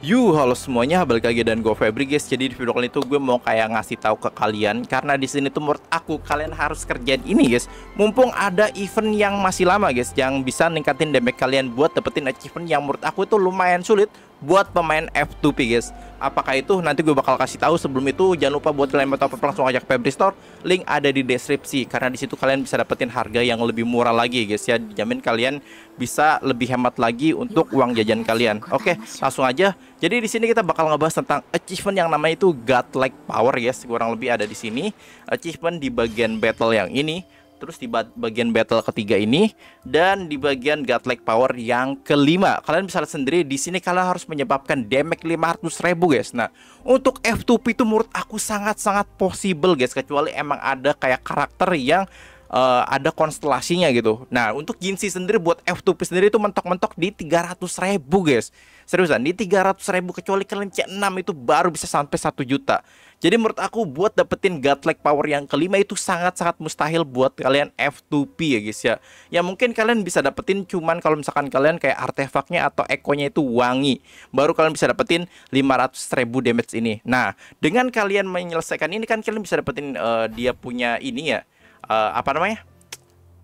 Yu, halo semuanya, balik lagi dan gue Febri guys. Jadi di video kali itu gue mau kayak ngasih tahu ke kalian karena di sini tuh menurut aku kalian harus kerjain ini guys. Mumpung ada event yang masih lama guys yang bisa ningkatin damage kalian buat dapetin achievement yang menurut aku itu lumayan sulit buat pemain F2P guys apakah itu nanti gue bakal kasih tahu sebelum itu jangan lupa buat kalian mau top up langsung ajak Febri Store link ada di deskripsi karena disitu kalian bisa dapetin harga yang lebih murah lagi guys ya dijamin kalian bisa lebih hemat lagi untuk uang jajan kalian oke langsung aja jadi di sini kita bakal ngebahas tentang achievement yang namanya itu godlike power guys kurang lebih ada di sini achievement di bagian battle yang ini terus di bagian battle ketiga ini dan di bagian godlike power yang kelima kalian bisa lihat sendiri di sini kalian harus menyebabkan damage ribu guys nah untuk F2P itu menurut aku sangat-sangat possible guys kecuali emang ada kayak karakter yang uh, ada konstelasinya gitu. Nah, untuk Ginsi sendiri buat F2P sendiri itu mentok-mentok di 300 ribu guys. Seriusan, di 300 ribu kecuali kalian C6 itu baru bisa sampai 1 juta. Jadi menurut aku buat dapetin godlike power yang kelima itu sangat-sangat mustahil buat kalian F2P ya guys ya. Ya mungkin kalian bisa dapetin cuman kalau misalkan kalian kayak artefaknya atau ekonya itu wangi, baru kalian bisa dapetin 500 ribu damage ini. Nah, dengan kalian menyelesaikan ini kan kalian bisa dapetin uh, dia punya ini ya. Uh, apa namanya?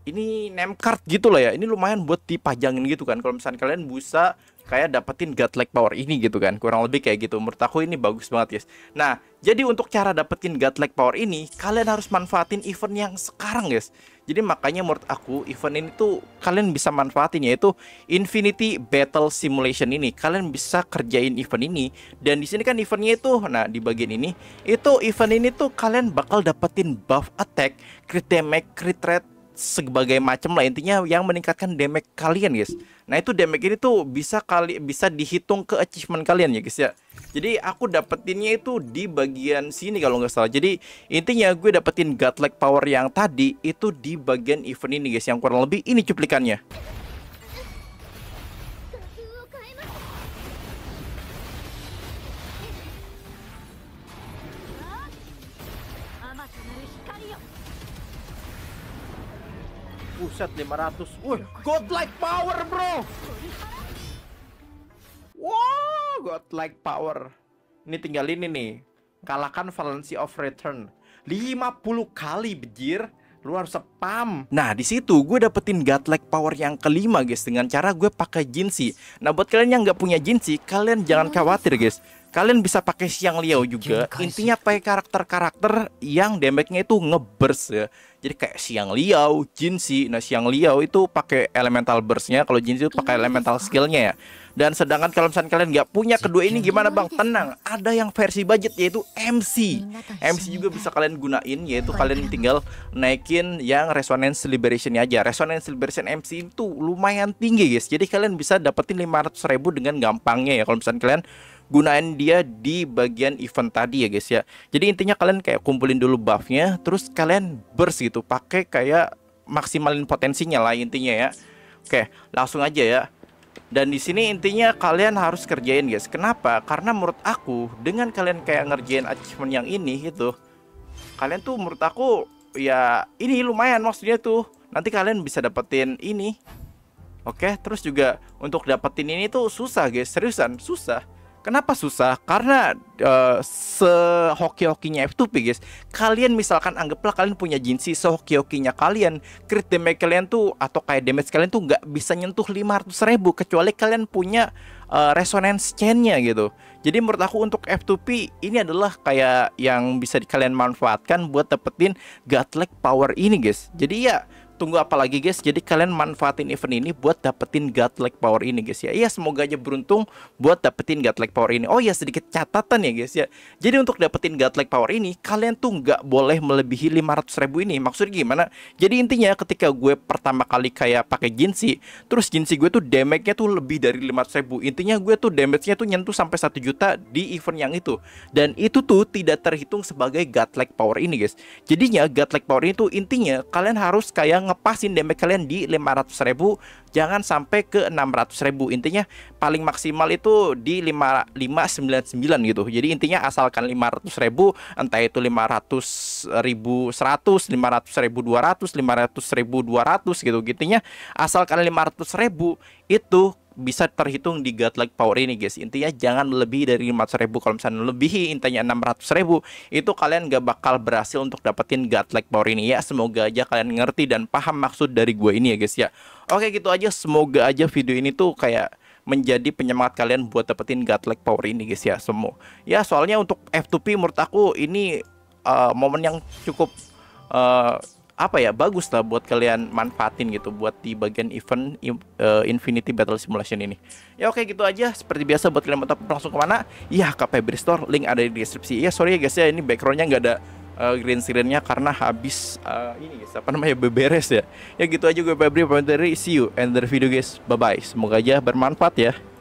ini name card gitu loh ya. Ini lumayan buat dipajangin gitu kan. Kalau misalkan kalian bisa kayak dapetin godlike power ini gitu kan kurang lebih kayak gitu menurut aku ini bagus banget guys nah jadi untuk cara dapetin godlike power ini kalian harus manfaatin event yang sekarang guys jadi makanya menurut aku event ini tuh kalian bisa manfaatin yaitu Infinity Battle Simulation ini kalian bisa kerjain event ini dan di sini kan eventnya itu nah di bagian ini itu event ini tuh kalian bakal dapetin buff attack crit damage crit rate sebagai macam lah intinya yang meningkatkan damage kalian guys Nah itu damage ini tuh bisa kali bisa dihitung ke achievement kalian ya guys ya. Jadi aku dapetinnya itu di bagian sini kalau nggak salah. Jadi intinya gue dapetin godlike power yang tadi itu di bagian event ini guys yang kurang lebih ini cuplikannya. Buset 500. Wih, godlike power, bro. Wow, godlike power. Ini tinggal ini nih. Kalahkan Valency of Return. 50 kali bejir luar harus spam. Nah, di situ gue dapetin godlike power yang kelima, guys, dengan cara gue pakai Jinsi. Nah, buat kalian yang nggak punya Jinsi, kalian jangan khawatir, guys. Kalian bisa pakai Siang Liao juga. Intinya pakai karakter-karakter yang damage-nya itu ngeburst ya. Jadi kayak Siang Liao, Jinxi. Nah, Siang Liao itu pakai elemental burst-nya, kalau Jinxi itu pakai iya. elemental skill-nya ya. Dan sedangkan kalau misalnya kalian nggak punya kedua ini gimana Bang? Tenang, ada yang versi budget yaitu MC. MC hmm, juga bisa kalian gunain yaitu kalian tinggal naikin yang resonance liberation aja. Resonance liberation MC itu lumayan tinggi guys. Jadi kalian bisa dapetin 500 ribu dengan gampangnya ya kalau misalnya kalian gunain dia di bagian event tadi ya guys ya. Jadi intinya kalian kayak kumpulin dulu buffnya, terus kalian burst gitu, pakai kayak maksimalin potensinya lah intinya ya. Oke, langsung aja ya. Dan di sini intinya kalian harus kerjain guys. Kenapa? Karena menurut aku dengan kalian kayak ngerjain achievement yang ini itu, kalian tuh menurut aku ya ini lumayan maksudnya tuh nanti kalian bisa dapetin ini Oke, terus juga untuk dapetin ini tuh susah guys, seriusan susah. Kenapa susah? Karena uh, sehoki-hokinya F2P guys Kalian misalkan anggaplah kalian punya Jinsi sehoki-hokinya kalian Crit damage kalian tuh atau kayak damage kalian tuh nggak bisa nyentuh 500 ribu Kecuali kalian punya uh, resonance chainnya gitu Jadi menurut aku untuk F2P ini adalah kayak yang bisa kalian manfaatkan buat dapetin godlike power ini guys Jadi ya tunggu apa lagi guys jadi kalian manfaatin event ini buat dapetin godlike power ini guys ya iya semoga aja beruntung buat dapetin godlike power ini oh ya sedikit catatan ya guys ya jadi untuk dapetin godlike power ini kalian tuh nggak boleh melebihi 500 ribu ini maksudnya gimana jadi intinya ketika gue pertama kali kayak pakai jinsi terus jinsi gue tuh damage-nya tuh lebih dari 500 ribu intinya gue tuh damage-nya tuh nyentuh sampai 1 juta di event yang itu dan itu tuh tidak terhitung sebagai godlike power ini guys jadinya godlike power ini tuh intinya kalian harus kayak ngepasin damage kalian di 500 ribu jangan sampai ke 600 ribu intinya paling maksimal itu di 5599 599 gitu jadi intinya asalkan 500 ribu entah itu 500 ribu 100 500 ribu 200 500 ribu 200 gitu gitunya asalkan 500 ribu itu bisa terhitung di Godlike Power ini guys intinya jangan lebih dari 500 kalau misalnya lebih, intinya 600 ribu itu kalian gak bakal berhasil untuk dapetin Godlike Power ini ya semoga aja kalian ngerti dan paham maksud dari gue ini ya guys ya oke gitu aja semoga aja video ini tuh kayak menjadi penyemangat kalian buat dapetin Godlike Power ini guys ya semua. Ya soalnya untuk F2P menurut aku ini uh, momen yang cukup eh, apa ya bagus lah buat kalian manfaatin gitu buat di bagian event uh, Infinity Battle Simulation ini. Ya oke gitu aja seperti biasa buat kalian mau tahu langsung kemana? Ya ke February Store link ada di deskripsi. Ya sorry ya guys ya ini backgroundnya nggak ada uh, green screennya karena habis uh, ini guys apa namanya beberes ya. Ya gitu aja gue Febri pamit dari see you and the video guys. Bye bye. Semoga aja bermanfaat ya.